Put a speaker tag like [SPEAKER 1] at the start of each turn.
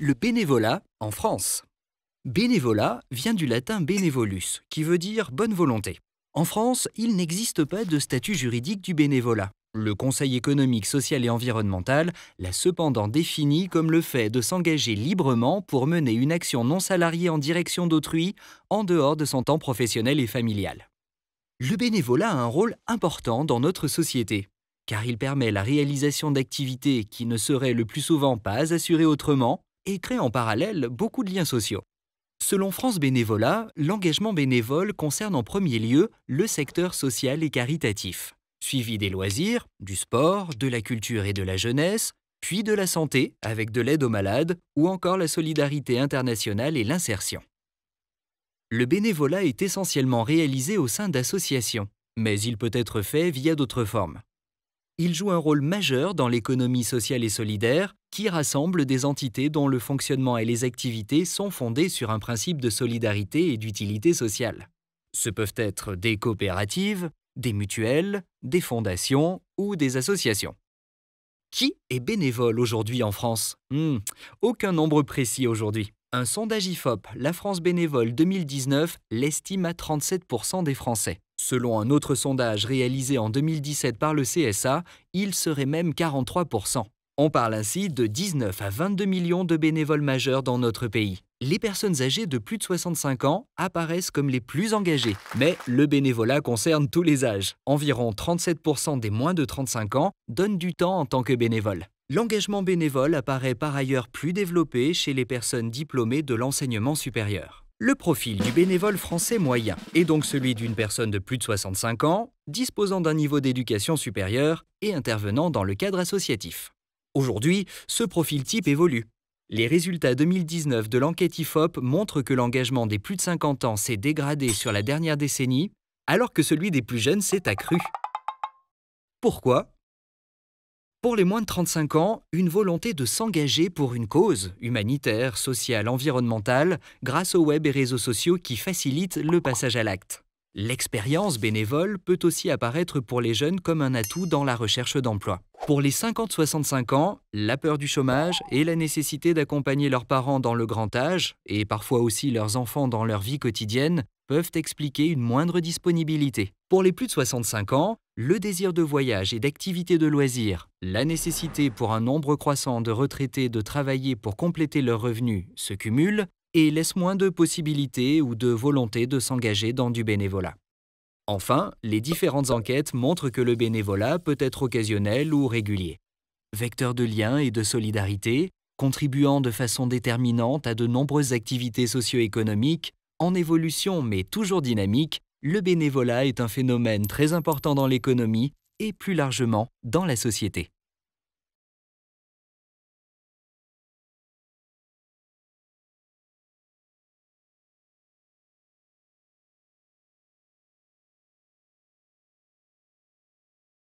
[SPEAKER 1] Le bénévolat en France. Bénévolat vient du latin bénévolus, qui veut dire bonne volonté. En France, il n'existe pas de statut juridique du bénévolat. Le Conseil économique, social et environnemental l'a cependant défini comme le fait de s'engager librement pour mener une action non salariée en direction d'autrui, en dehors de son temps professionnel et familial. Le bénévolat a un rôle important dans notre société car il permet la réalisation d'activités qui ne seraient le plus souvent pas assurées autrement, et crée en parallèle beaucoup de liens sociaux. Selon France Bénévolat, l'engagement bénévole concerne en premier lieu le secteur social et caritatif, suivi des loisirs, du sport, de la culture et de la jeunesse, puis de la santé avec de l'aide aux malades ou encore la solidarité internationale et l'insertion. Le bénévolat est essentiellement réalisé au sein d'associations, mais il peut être fait via d'autres formes. Il joue un rôle majeur dans l'économie sociale et solidaire qui rassemble des entités dont le fonctionnement et les activités sont fondés sur un principe de solidarité et d'utilité sociale. Ce peuvent être des coopératives, des mutuelles, des fondations ou des associations. Qui est bénévole aujourd'hui en France hmm, Aucun nombre précis aujourd'hui. Un sondage IFOP, La France bénévole 2019, l'estime à 37% des Français. Selon un autre sondage réalisé en 2017 par le CSA, il serait même 43%. On parle ainsi de 19 à 22 millions de bénévoles majeurs dans notre pays. Les personnes âgées de plus de 65 ans apparaissent comme les plus engagées. Mais le bénévolat concerne tous les âges. Environ 37% des moins de 35 ans donnent du temps en tant que bénévole. L'engagement bénévole apparaît par ailleurs plus développé chez les personnes diplômées de l'enseignement supérieur. Le profil du bénévole français moyen est donc celui d'une personne de plus de 65 ans, disposant d'un niveau d'éducation supérieur et intervenant dans le cadre associatif. Aujourd'hui, ce profil type évolue. Les résultats 2019 de l'enquête IFOP montrent que l'engagement des plus de 50 ans s'est dégradé sur la dernière décennie, alors que celui des plus jeunes s'est accru. Pourquoi Pour les moins de 35 ans, une volonté de s'engager pour une cause, humanitaire, sociale, environnementale, grâce aux web et réseaux sociaux qui facilitent le passage à l'acte. L'expérience bénévole peut aussi apparaître pour les jeunes comme un atout dans la recherche d'emploi. Pour les 50-65 ans, la peur du chômage et la nécessité d'accompagner leurs parents dans le grand âge, et parfois aussi leurs enfants dans leur vie quotidienne, peuvent expliquer une moindre disponibilité. Pour les plus de 65 ans, le désir de voyage et d'activités de loisirs, la nécessité pour un nombre croissant de retraités de travailler pour compléter leurs revenus se cumulent et laisse moins de possibilités ou de volonté de s'engager dans du bénévolat. Enfin, les différentes enquêtes montrent que le bénévolat peut être occasionnel ou régulier. Vecteur de liens et de solidarité, contribuant de façon déterminante à de nombreuses activités socio-économiques, en évolution mais toujours dynamique, le bénévolat est un phénomène très important dans l'économie et plus largement dans la société.